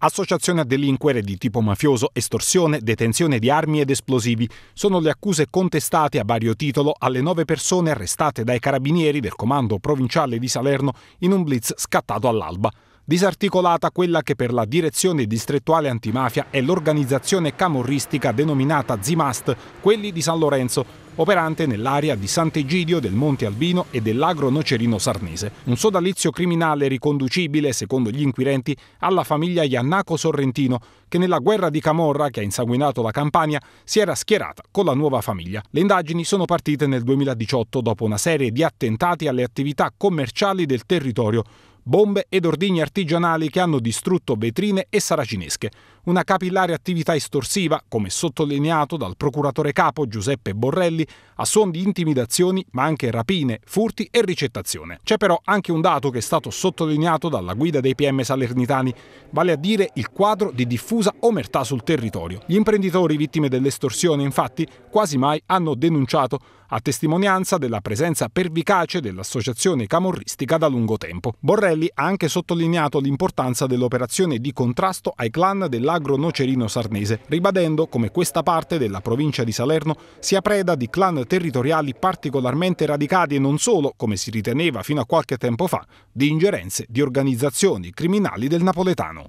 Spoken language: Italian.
Associazione a delinquere di tipo mafioso, estorsione, detenzione di armi ed esplosivi sono le accuse contestate a vario titolo alle nove persone arrestate dai carabinieri del comando provinciale di Salerno in un blitz scattato all'alba. Disarticolata quella che per la direzione distrettuale antimafia è l'organizzazione camorristica denominata Zimast, quelli di San Lorenzo, operante nell'area di Sant'Egidio, del Monte Albino e dell'Agro Nocerino Sarnese. Un sodalizio criminale riconducibile, secondo gli inquirenti, alla famiglia Iannaco Sorrentino, che nella guerra di Camorra, che ha insanguinato la Campania, si era schierata con la nuova famiglia. Le indagini sono partite nel 2018 dopo una serie di attentati alle attività commerciali del territorio bombe ed ordigni artigianali che hanno distrutto vetrine e saracinesche. Una capillare attività estorsiva, come sottolineato dal procuratore capo Giuseppe Borrelli, a suon di intimidazioni, ma anche rapine, furti e ricettazione. C'è però anche un dato che è stato sottolineato dalla guida dei PM salernitani, vale a dire il quadro di diffusa omertà sul territorio. Gli imprenditori vittime dell'estorsione, infatti, quasi mai hanno denunciato a testimonianza della presenza pervicace dell'associazione camorristica da lungo tempo. Borrelli ha anche sottolineato l'importanza dell'operazione di contrasto ai clan dell'agro nocerino sarnese, ribadendo come questa parte della provincia di Salerno sia preda di clan territoriali particolarmente radicati e non solo, come si riteneva fino a qualche tempo fa, di ingerenze di organizzazioni criminali del napoletano.